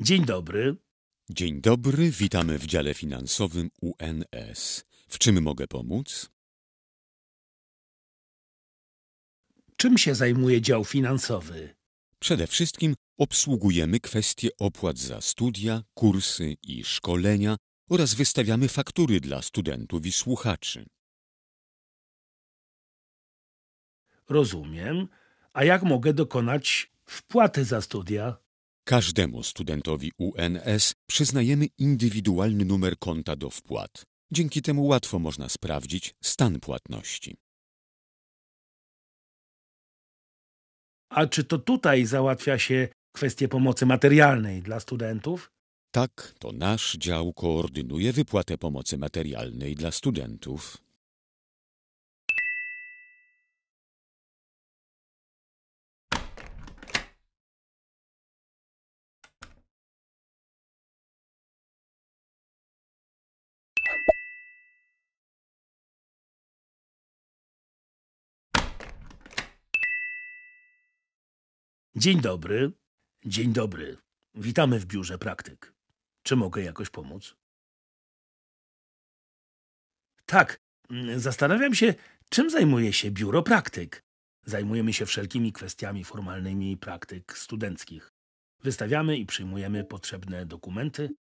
Dzień dobry. Dzień dobry, witamy w dziale finansowym UNS. W czym mogę pomóc? Czym się zajmuje dział finansowy? Przede wszystkim obsługujemy kwestie opłat za studia, kursy i szkolenia oraz wystawiamy faktury dla studentów i słuchaczy. Rozumiem. A jak mogę dokonać wpłaty za studia? Każdemu studentowi UNS przyznajemy indywidualny numer konta do wpłat. Dzięki temu łatwo można sprawdzić stan płatności. A czy to tutaj załatwia się kwestie pomocy materialnej dla studentów? Tak, to nasz dział koordynuje wypłatę pomocy materialnej dla studentów. Dzień dobry. Dzień dobry. Witamy w biurze praktyk. Czy mogę jakoś pomóc? Tak, zastanawiam się, czym zajmuje się biuro praktyk. Zajmujemy się wszelkimi kwestiami formalnymi praktyk studenckich. Wystawiamy i przyjmujemy potrzebne dokumenty,